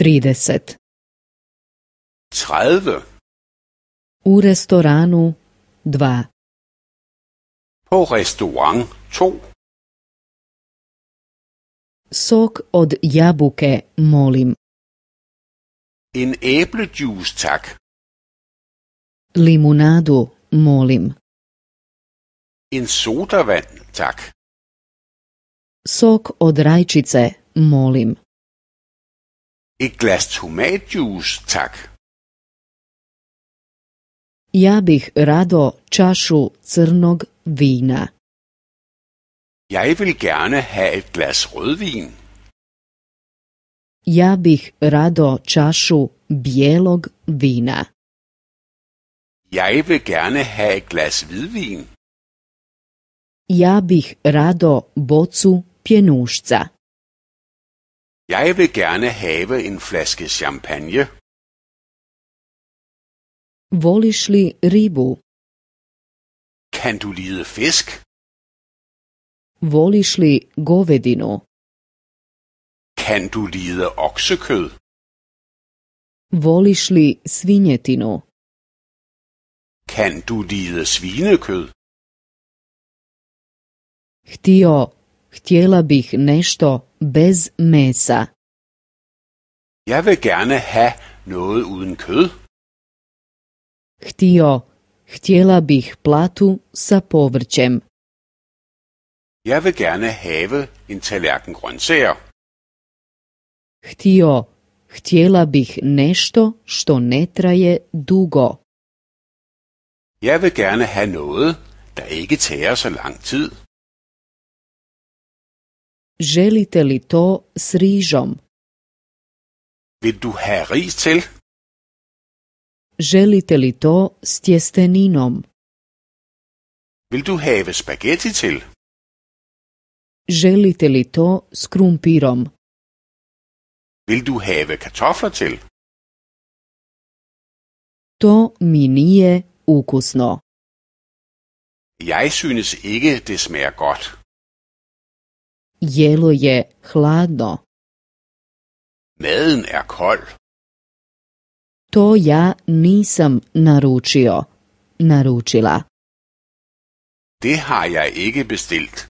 trideset. U restoranu dva. På restaurant to. Sok od jabuke, molim. En æblejuice, tak. Limunadu, molim. En sodavand, tak. Sok od rajčice, molim. Et glas tomatjuice, tak. Ja bih rado čašu crnog vina. Jeg vil gerne have et glas rødvin. Ja bih rado čašu bijelog vina. Jeg vil gerne have et glas hvidvin. Ja bih rado bocu pjenušca. Jeg vil gerne have en flaske champagne. Voliš li ribu? Kan du lide fisk? Voliš li govedinu? Kan du lide oksekød? Voliš li svinjetinu? Kan du lide svinekød? Htio, htjela bih nešto bez mesa. Jeg vil gerne have noget uden kød. Htio, htjela bih platu sa povrćem. Jeg vil gerne have en tallerken grøntsager. Htio, htjela bih nešto što ne traje dugo. Jeg vil gerne have noget, der ikke tager så lang tid. Želite li to s rižom? Vil du have ris til? Želite li to s tjesteninom? Vil du have spaghetti til? Želite li to s krumpirom? Vil du have kartofler til? To mi nije ukusno. Jeg synes ikke, det smager godt. Jelo je hladno. Maden er kold. To ja nisam naručio, naručila. Det har jeg ikke bestilt.